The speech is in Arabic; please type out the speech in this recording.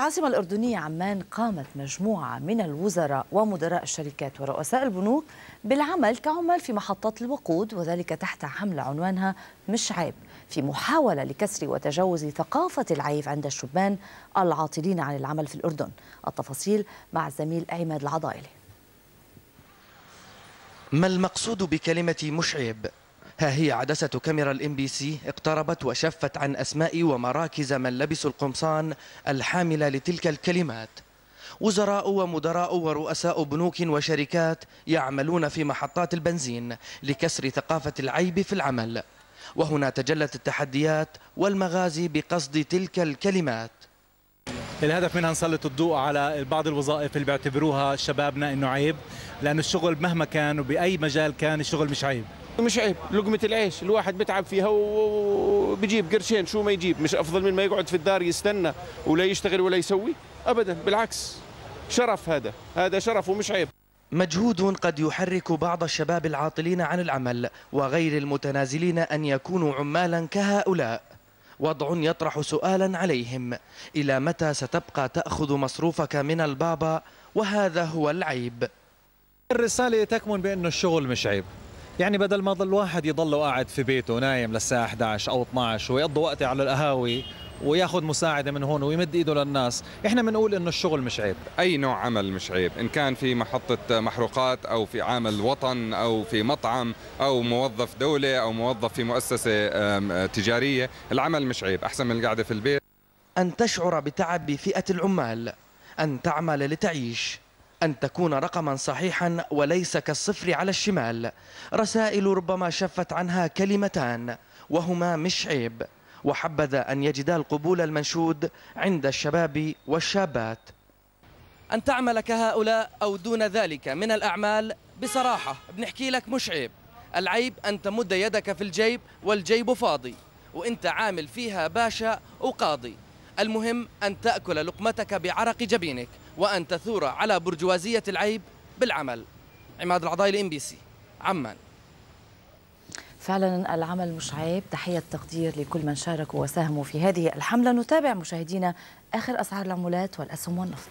العاصمة الأردنية عمان قامت مجموعة من الوزراء ومدراء الشركات ورؤساء البنوك بالعمل كعمال في محطات الوقود وذلك تحت حملة عنوانها مش عيب في محاولة لكسر وتجاوز ثقافة العيب عند الشبان العاطلين عن العمل في الأردن التفاصيل مع الزميل عماد العضائلي ما المقصود بكلمة مش عيب؟ ها هي عدسة كاميرا الام بي سي اقتربت وشفت عن أسماء ومراكز من لبسوا القمصان الحاملة لتلك الكلمات وزراء ومدراء ورؤساء بنوك وشركات يعملون في محطات البنزين لكسر ثقافة العيب في العمل وهنا تجلت التحديات والمغازي بقصد تلك الكلمات الهدف منها نسلط الضوء على بعض الوظائف اللي بيعتبروها شبابنا انه عيب لانه الشغل مهما كان وباي مجال كان الشغل مش عيب مش عيب لقمة العيش الواحد بتعب فيها وبيجيب قرشين شو ما يجيب مش أفضل من ما يقعد في الدار يستنى ولا يشتغل ولا يسوي أبدا بالعكس شرف هذا هذا شرف ومش عيب مجهود قد يحرك بعض الشباب العاطلين عن العمل وغير المتنازلين أن يكونوا عمالا كهؤلاء وضع يطرح سؤالا عليهم إلى متى ستبقى تأخذ مصروفك من البابا وهذا هو العيب الرسالة تكمن بأنه الشغل مش عيب يعني بدل ما ظل واحد يضل قاعد في بيته نايم للساعة 11 أو 12 ويقضي وقته على القهاوي وياخذ مساعده من هون ويمد ايده للناس احنا بنقول انه الشغل مش عيب اي نوع عمل مش عيب ان كان في محطه محروقات او في عامل وطن او في مطعم او موظف دوله او موظف في مؤسسه تجاريه العمل مش عيب احسن من القعده في البيت ان تشعر بتعب فئه العمال ان تعمل لتعيش أن تكون رقما صحيحا وليس كالصفر على الشمال رسائل ربما شفت عنها كلمتان وهما مش عيب وحبذا أن يجدا القبول المنشود عند الشباب والشابات أن تعمل كهؤلاء أو دون ذلك من الأعمال بصراحة بنحكي لك مش عيب العيب أن تمد يدك في الجيب والجيب فاضي وانت عامل فيها باشا وقاضي المهم أن تأكل لقمتك بعرق جبينك وأن تثور على برجوازية العيب بالعمل عماد العضايل ام بي سي عمان فعلا العمل مش عيب تحية تقدير لكل من شاركوا وساهموا في هذه الحملة نتابع مشاهدينا آخر أسعار العملات والأسهم والنفط